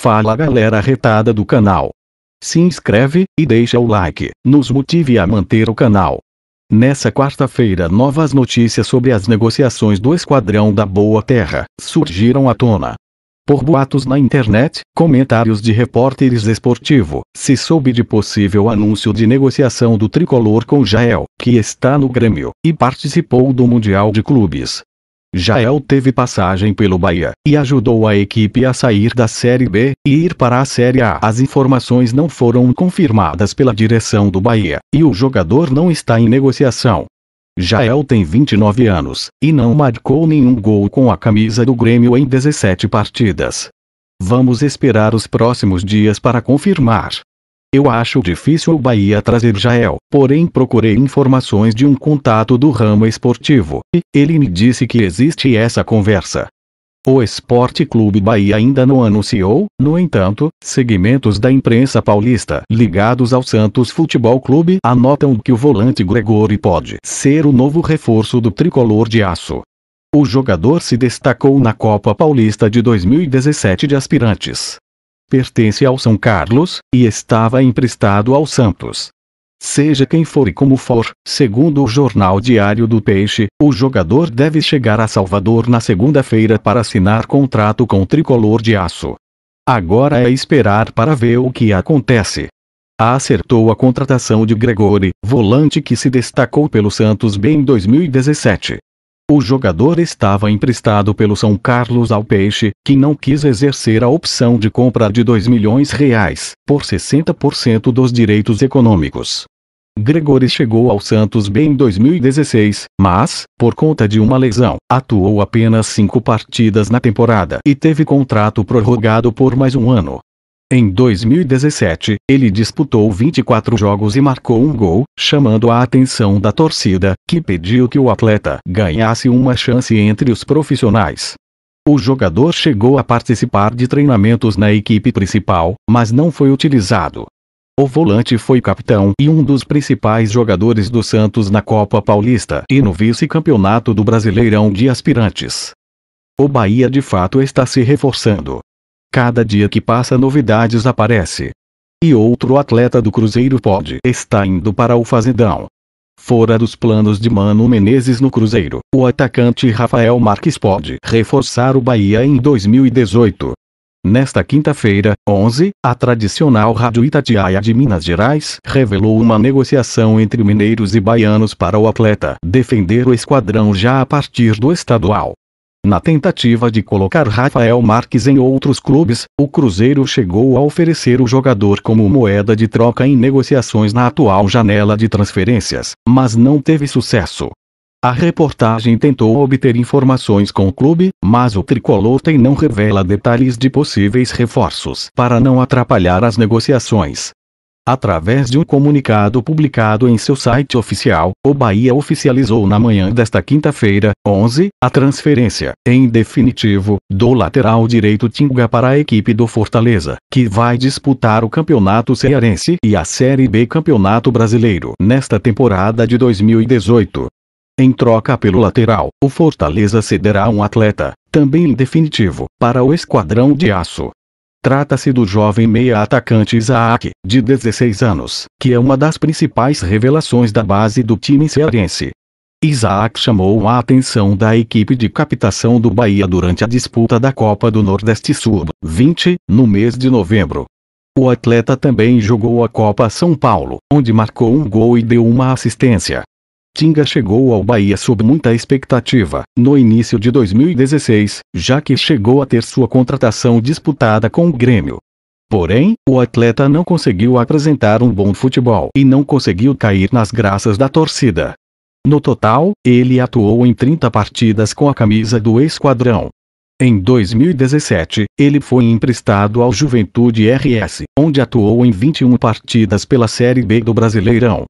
Fala galera retada do canal. Se inscreve e deixa o like, nos motive a manter o canal. Nessa quarta-feira, novas notícias sobre as negociações do Esquadrão da Boa Terra surgiram à tona. Por boatos na internet, comentários de repórteres esportivo, se soube de possível anúncio de negociação do tricolor com Jael, que está no Grêmio e participou do Mundial de Clubes Jael teve passagem pelo Bahia e ajudou a equipe a sair da Série B e ir para a Série A. As informações não foram confirmadas pela direção do Bahia e o jogador não está em negociação. Jael tem 29 anos e não marcou nenhum gol com a camisa do Grêmio em 17 partidas. Vamos esperar os próximos dias para confirmar. Eu acho difícil o Bahia trazer Jael, porém procurei informações de um contato do ramo esportivo, e ele me disse que existe essa conversa. O Esporte Clube Bahia ainda não anunciou, no entanto, segmentos da imprensa paulista ligados ao Santos Futebol Clube anotam que o volante Gregori pode ser o novo reforço do tricolor de aço. O jogador se destacou na Copa Paulista de 2017 de aspirantes, pertence ao São Carlos, e estava emprestado ao Santos. Seja quem for e como for, segundo o Jornal Diário do Peixe, o jogador deve chegar a Salvador na segunda-feira para assinar contrato com o tricolor de aço. Agora é esperar para ver o que acontece. Acertou a contratação de Gregori, volante que se destacou pelo Santos bem em 2017. O jogador estava emprestado pelo São Carlos ao Peixe, que não quis exercer a opção de compra de 2 milhões reais, por 60% dos direitos econômicos. Gregori chegou ao Santos bem em 2016, mas, por conta de uma lesão, atuou apenas cinco partidas na temporada e teve contrato prorrogado por mais um ano. Em 2017, ele disputou 24 jogos e marcou um gol, chamando a atenção da torcida, que pediu que o atleta ganhasse uma chance entre os profissionais. O jogador chegou a participar de treinamentos na equipe principal, mas não foi utilizado. O volante foi capitão e um dos principais jogadores do Santos na Copa Paulista e no vice-campeonato do Brasileirão de Aspirantes. O Bahia de fato está se reforçando. Cada dia que passa novidades aparece. E outro atleta do Cruzeiro pode estar indo para o Fazendão. Fora dos planos de Mano Menezes no Cruzeiro, o atacante Rafael Marques pode reforçar o Bahia em 2018. Nesta quinta-feira, 11, a tradicional Rádio Itatiaia de Minas Gerais revelou uma negociação entre mineiros e baianos para o atleta defender o esquadrão já a partir do estadual. Na tentativa de colocar Rafael Marques em outros clubes, o Cruzeiro chegou a oferecer o jogador como moeda de troca em negociações na atual janela de transferências, mas não teve sucesso. A reportagem tentou obter informações com o clube, mas o tricolor tem não revela detalhes de possíveis reforços para não atrapalhar as negociações. Através de um comunicado publicado em seu site oficial, o Bahia oficializou na manhã desta quinta-feira, 11, a transferência, em definitivo, do lateral direito Tinga para a equipe do Fortaleza, que vai disputar o Campeonato Cearense e a Série B Campeonato Brasileiro nesta temporada de 2018. Em troca pelo lateral, o Fortaleza cederá um atleta, também em definitivo, para o Esquadrão de Aço, Trata-se do jovem meia-atacante Isaac, de 16 anos, que é uma das principais revelações da base do time cearense. Isaac chamou a atenção da equipe de captação do Bahia durante a disputa da Copa do Nordeste Sub-20, no mês de novembro. O atleta também jogou a Copa São Paulo, onde marcou um gol e deu uma assistência. Tinga chegou ao Bahia sob muita expectativa, no início de 2016, já que chegou a ter sua contratação disputada com o Grêmio. Porém, o atleta não conseguiu apresentar um bom futebol e não conseguiu cair nas graças da torcida. No total, ele atuou em 30 partidas com a camisa do esquadrão. Em 2017, ele foi emprestado ao Juventude RS, onde atuou em 21 partidas pela Série B do Brasileirão.